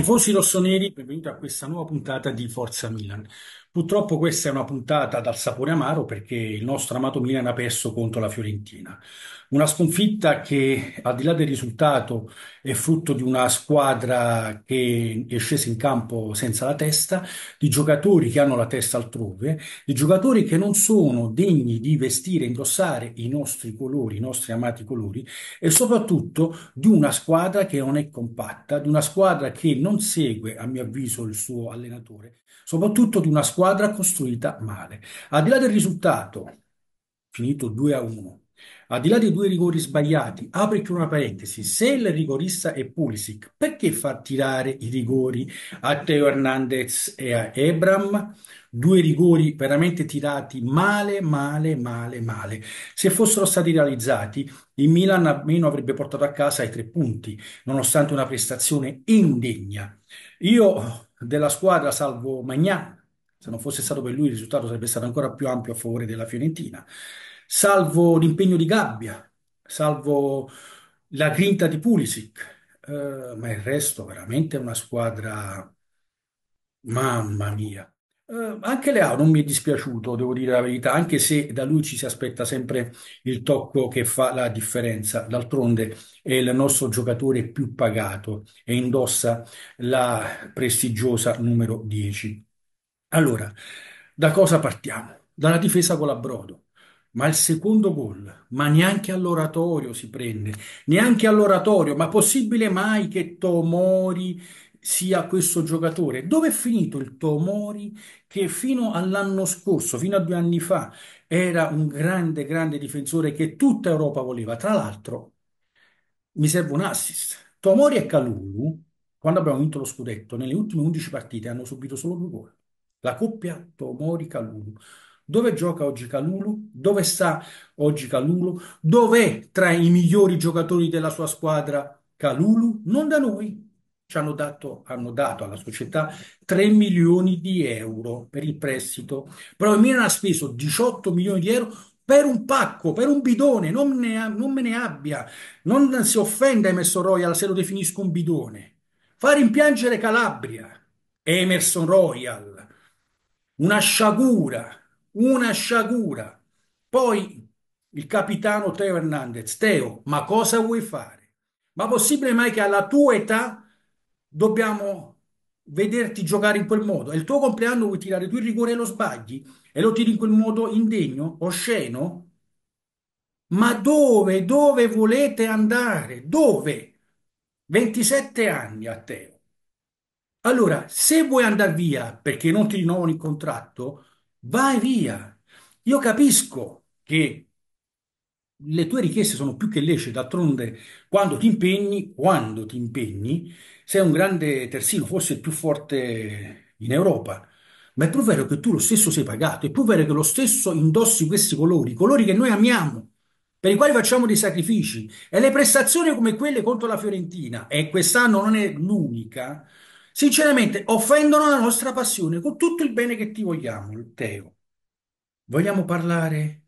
tifosi rossoneri, benvenuti a questa nuova puntata di Forza Milan. Purtroppo questa è una puntata dal sapore amaro perché il nostro amato Milan ha perso contro la Fiorentina. Una sconfitta che, al di là del risultato, è frutto di una squadra che è scesa in campo senza la testa, di giocatori che hanno la testa altrove, di giocatori che non sono degni di vestire e indossare i nostri colori, i nostri amati colori, e soprattutto di una squadra che non è compatta, di una squadra che non segue, a mio avviso, il suo allenatore, soprattutto di una squadra costruita male. Al di là del risultato, finito 2 a 1, al di là dei due rigori sbagliati, apro e chiudo una parentesi, se il rigorista è Pulisic, perché far tirare i rigori a Teo Hernandez e a Ebram? Due rigori veramente tirati male, male, male, male. Se fossero stati realizzati, il Milan almeno avrebbe portato a casa i tre punti, nonostante una prestazione indegna. Io della squadra, salvo Magnan, se non fosse stato per lui il risultato sarebbe stato ancora più ampio a favore della Fiorentina salvo l'impegno di Gabbia, salvo la grinta di Pulisic, eh, ma il resto veramente è una squadra, mamma mia. Eh, anche Leao non mi è dispiaciuto, devo dire la verità, anche se da lui ci si aspetta sempre il tocco che fa la differenza. D'altronde è il nostro giocatore più pagato e indossa la prestigiosa numero 10. Allora, da cosa partiamo? Dalla difesa con la Brodo ma il secondo gol, ma neanche all'oratorio si prende, neanche all'oratorio, ma possibile mai che Tomori sia questo giocatore? Dove è finito il Tomori che fino all'anno scorso, fino a due anni fa, era un grande, grande difensore che tutta Europa voleva? Tra l'altro, mi serve un assist. Tomori e Kalulu, quando abbiamo vinto lo scudetto, nelle ultime 11 partite hanno subito solo due gol. La coppia tomori kalulu dove gioca oggi Calulu? Dove sta oggi Calulu? Dov'è tra i migliori giocatori della sua squadra Calulu? Non da noi. Ci hanno dato, hanno dato alla società 3 milioni di euro per il prestito. Però il Milan ha speso 18 milioni di euro per un pacco, per un bidone, non, ne ha, non me ne abbia. Non si offenda Emerson Royal se lo definisco un bidone. Fa rimpiangere Calabria, Emerson Royal, una sciagura una sciagura. Poi il capitano Teo Hernandez, Teo, ma cosa vuoi fare? Ma possibile mai che alla tua età dobbiamo vederti giocare in quel modo? È il tuo compleanno, vuoi tirare tu il rigore e lo sbagli? E lo tiri in quel modo indegno, osceno? Ma dove, dove volete andare? Dove? 27 anni a Teo. Allora, se vuoi andare via perché non ti rinnovano il contratto, vai via. Io capisco che le tue richieste sono più che lecite, d'altronde quando ti impegni, quando ti impegni, sei un grande terzino, forse il più forte in Europa. Ma è pur vero che tu lo stesso sei pagato, è pur vero che lo stesso indossi questi colori, colori che noi amiamo, per i quali facciamo dei sacrifici. E le prestazioni come quelle contro la Fiorentina, e quest'anno non è l'unica, Sinceramente, offendono la nostra passione con tutto il bene che ti vogliamo, Teo. Vogliamo parlare?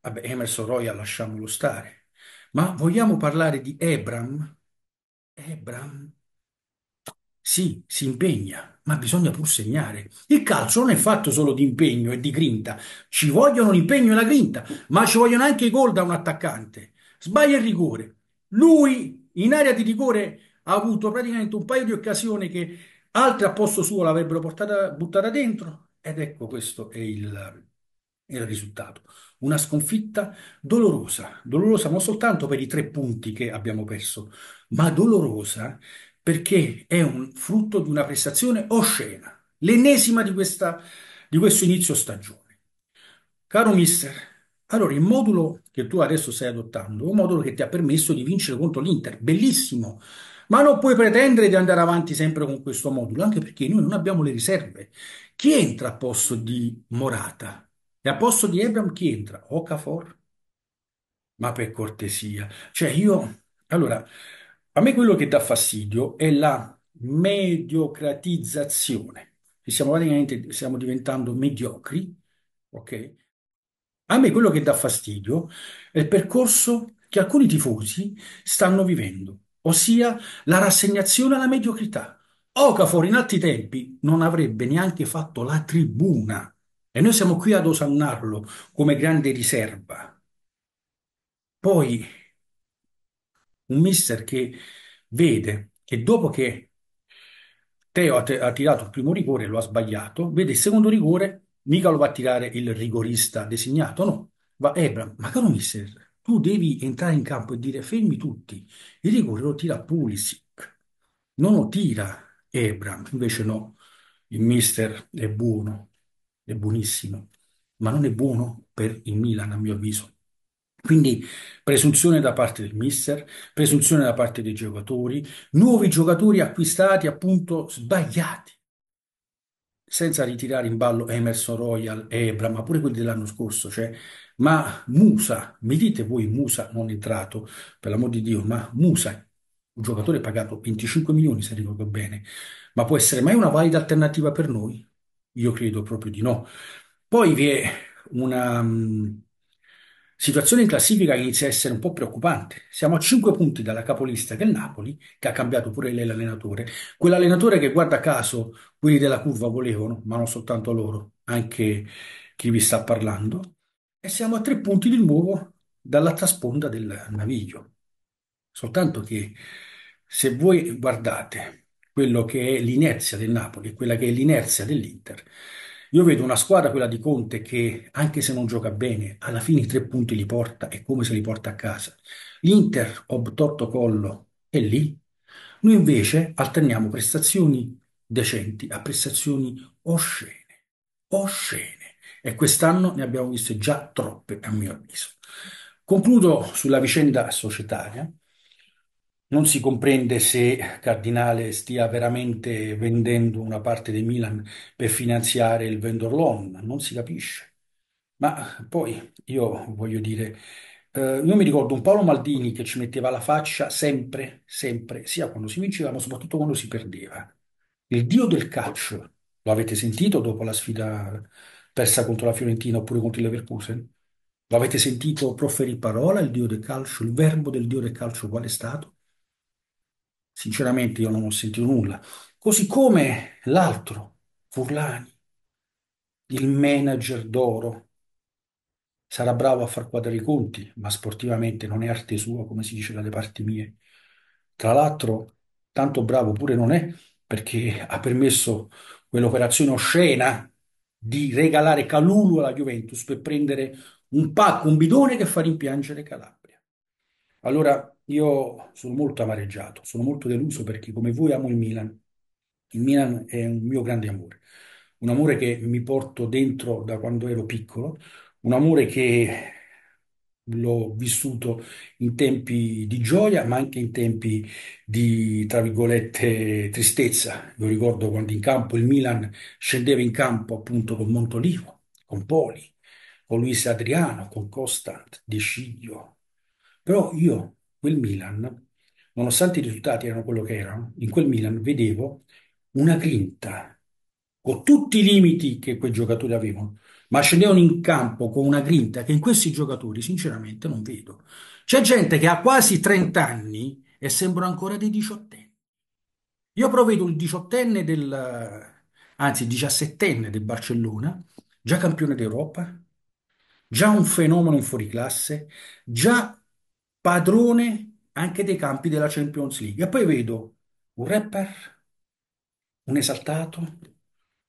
Vabbè, Emerson Royal lasciamolo stare. Ma vogliamo parlare di Ebram? Ebram? Sì, si impegna, ma bisogna pur segnare. Il calcio non è fatto solo di impegno e di grinta. Ci vogliono l'impegno e la grinta, ma ci vogliono anche i gol da un attaccante. Sbaglia il rigore. Lui in area di rigore ha avuto praticamente un paio di occasioni che altri a posto suo l'avrebbero buttata dentro ed ecco questo è il, il risultato. Una sconfitta dolorosa, dolorosa non soltanto per i tre punti che abbiamo perso, ma dolorosa perché è un frutto di una prestazione oscena, l'ennesima di, di questo inizio stagione. Caro mister, allora il modulo che tu adesso stai adottando è un modulo che ti ha permesso di vincere contro l'Inter, bellissimo, ma non puoi pretendere di andare avanti sempre con questo modulo, anche perché noi non abbiamo le riserve. Chi entra a posto di Morata? E a posto di Ebram chi entra? Okafor? Ma per cortesia. Cioè io... Allora, a me quello che dà fastidio è la mediocratizzazione. Che Siamo praticamente, stiamo diventando mediocri, ok? A me quello che dà fastidio è il percorso che alcuni tifosi stanno vivendo ossia la rassegnazione alla mediocrità. Okafor in altri tempi non avrebbe neanche fatto la tribuna e noi siamo qui ad osannarlo come grande riserva. Poi un mister che vede che dopo che Teo ha, ha tirato il primo rigore lo ha sbagliato, vede il secondo rigore, mica lo va a tirare il rigorista designato, no, va Ebram, eh, ma caro mister, tu devi entrare in campo e dire fermi tutti. Il rigore lo tira Pulisic, non lo tira Ebram, invece no, il mister è buono, è buonissimo, ma non è buono per il Milan a mio avviso. Quindi presunzione da parte del mister, presunzione da parte dei giocatori, nuovi giocatori acquistati appunto sbagliati senza ritirare in ballo Emerson Royal e Ebra, ma pure quelli dell'anno scorso, cioè, ma Musa, mi dite voi Musa non è entrato, per l'amor di Dio, ma Musa, un giocatore pagato 25 milioni se ricordo bene, ma può essere mai una valida alternativa per noi? Io credo proprio di no. Poi vi è una mm, Situazione in classifica inizia a essere un po' preoccupante. Siamo a 5 punti dalla capolista del Napoli, che ha cambiato pure lei l'allenatore. Quell'allenatore che, guarda caso, quelli della curva volevano, ma non soltanto loro, anche chi vi sta parlando. E siamo a 3 punti di nuovo dall'altra sponda del naviglio. Soltanto che se voi guardate quello che è l'inerzia del Napoli e quella che è l'inerzia dell'Inter, io vedo una squadra, quella di Conte, che anche se non gioca bene, alla fine i tre punti li porta e come se li porta a casa. L'Inter, obtorto collo, è lì. Noi invece alterniamo prestazioni decenti a prestazioni oscene, oscene. E quest'anno ne abbiamo viste già troppe, a mio avviso. Concludo sulla vicenda societaria non si comprende se Cardinale stia veramente vendendo una parte dei Milan per finanziare il vendor loan, non si capisce. Ma poi io voglio dire, eh, io mi ricordo un Paolo Maldini che ci metteva la faccia sempre, sempre, sia quando si vinceva ma soprattutto quando si perdeva. Il dio del calcio, lo avete sentito dopo la sfida persa contro la Fiorentina oppure contro il Leverkusen? Lo avete sentito proferire parola il dio del calcio? Il verbo del dio del calcio qual è stato? Sinceramente io non ho sentito nulla. Così come l'altro, Furlani, il manager d'oro, sarà bravo a far quadrare i conti, ma sportivamente non è arte sua, come si dice dalle parti mie. Tra l'altro, tanto bravo pure non è, perché ha permesso quell'operazione oscena di regalare Calulu alla Juventus per prendere un pacco, un bidone che fa rimpiangere Calabria. Allora, io sono molto amareggiato, sono molto deluso perché come voi amo il Milan. Il Milan è un mio grande amore, un amore che mi porto dentro da quando ero piccolo, un amore che l'ho vissuto in tempi di gioia, ma anche in tempi di, tra virgolette, tristezza. Io ricordo quando in campo il Milan scendeva in campo appunto con Montolivo, con Poli, con Luis Adriano, con Costant, De Sciglio. Però io quel Milan, nonostante i risultati erano quello che erano, in quel Milan vedevo una grinta, con tutti i limiti che quei giocatori avevano, ma scendevano in campo con una grinta che in questi giocatori sinceramente non vedo. C'è gente che ha quasi 30 anni e sembra ancora dei diciottenni. Io però vedo il diciottenne del, anzi diciassettenne del Barcellona, già campione d'Europa, già un fenomeno in fuoriclasse, già padrone anche dei campi della Champions League. E poi vedo un rapper, un esaltato,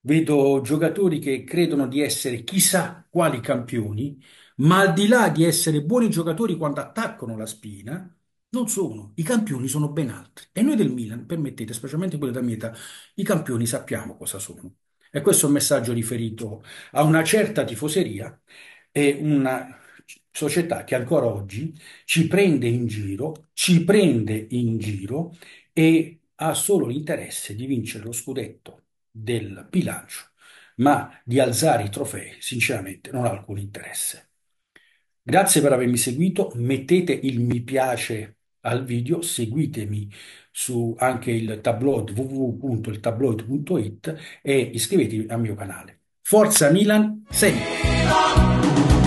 vedo giocatori che credono di essere chissà quali campioni, ma al di là di essere buoni giocatori quando attaccano la spina, non sono, i campioni sono ben altri. E noi del Milan, permettete, specialmente quelli da meta, i campioni sappiamo cosa sono. E questo è un messaggio riferito a una certa tifoseria e una società che ancora oggi ci prende in giro, ci prende in giro e ha solo l'interesse di vincere lo scudetto del bilancio, ma di alzare i trofei sinceramente non ha alcun interesse. Grazie per avermi seguito, mettete il mi piace al video, seguitemi su anche il tabloid www.iltabloid.it e iscrivetevi al mio canale. Forza Milan, sempre!